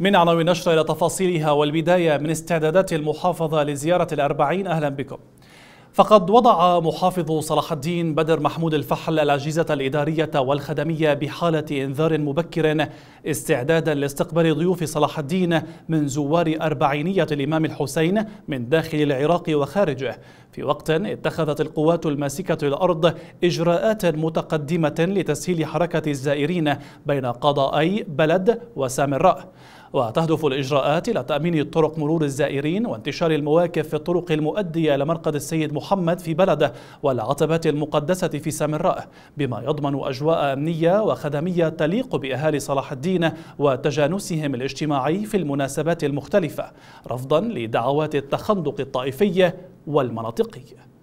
من عناوين النشر إلى تفاصيلها والبداية من استعدادات المحافظة لزيارة الأربعين أهلا بكم فقد وضع محافظ صلاح الدين بدر محمود الفحل الأجهزة الإدارية والخدمية بحالة إنذار مبكر استعدادا لاستقبال ضيوف صلاح الدين من زوار أربعينية الإمام الحسين من داخل العراق وخارجه في وقت اتخذت القوات الماسكة الأرض إجراءات متقدمة لتسهيل حركة الزائرين بين قضاءي بلد وسامراء وتهدف الإجراءات إلى تأمين طرق مرور الزائرين وانتشار المواقف في الطرق المؤدية لمرقد السيد محمد في بلده والعتبات المقدسة في سامراء بما يضمن أجواء أمنية وخدمية تليق بأهالي صلاح الدين وتجانسهم الاجتماعي في المناسبات المختلفة رفضا لدعوات التخندق الطائفية والمناطقية